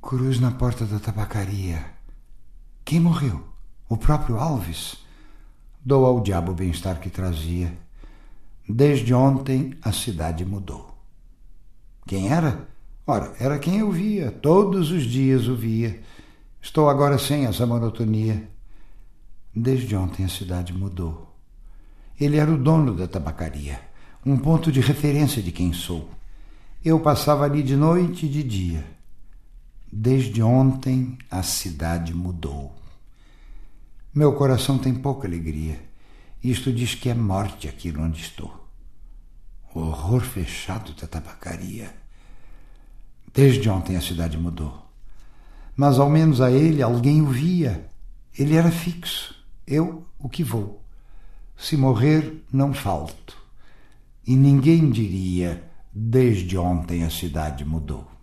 Cruz na porta da tabacaria. Quem morreu? O próprio Alves? Dou ao diabo o bem-estar que trazia. Desde ontem a cidade mudou. Quem era? Ora, era quem eu via, todos os dias o via. Estou agora sem essa monotonia. Desde ontem a cidade mudou. Ele era o dono da tabacaria, um ponto de referência de quem sou. Eu passava ali de noite e de dia Desde ontem a cidade mudou. Meu coração tem pouca alegria. Isto diz que é morte aquilo onde estou. Horror fechado da tabacaria. Desde ontem a cidade mudou. Mas ao menos a ele alguém o via. Ele era fixo. Eu o que vou. Se morrer, não falto. E ninguém diria: desde ontem a cidade mudou.